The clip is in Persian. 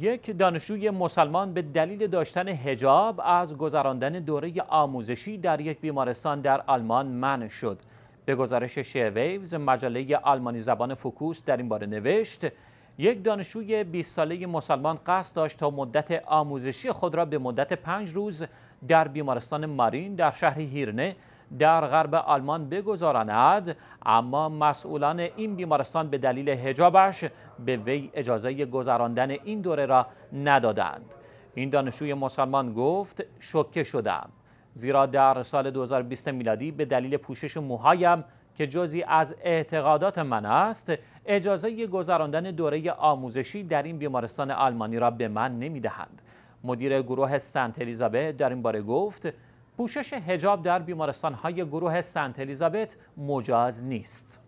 یک دانشجوی مسلمان به دلیل داشتن هجاب از گذراندن دوره آموزشی در یک بیمارستان در آلمان منع شد. به گزارش شیرویوز مجله آلمانی زبان فوکوس در این باره نوشت یک دانشجوی 20 ساله مسلمان قصد داشت تا مدت آموزشی خود را به مدت پنج روز در بیمارستان مارین در شهر هیرنه در غرب آلمان بگذارند اما مسئولان این بیمارستان به دلیل هجابش به وی اجازه گذراندن این دوره را ندادند این دانشوی مسلمان گفت شوکه شدم زیرا در سال 2020 میلادی به دلیل پوشش موهایم که جزی از اعتقادات من است اجازه گذراندن دوره آموزشی در این بیمارستان آلمانی را به من نمیدهند مدیر گروه سنت الیزابت در این باره گفت پوشش هجاب در بیمارستان های گروه سنت الیزابت مجاز نیست.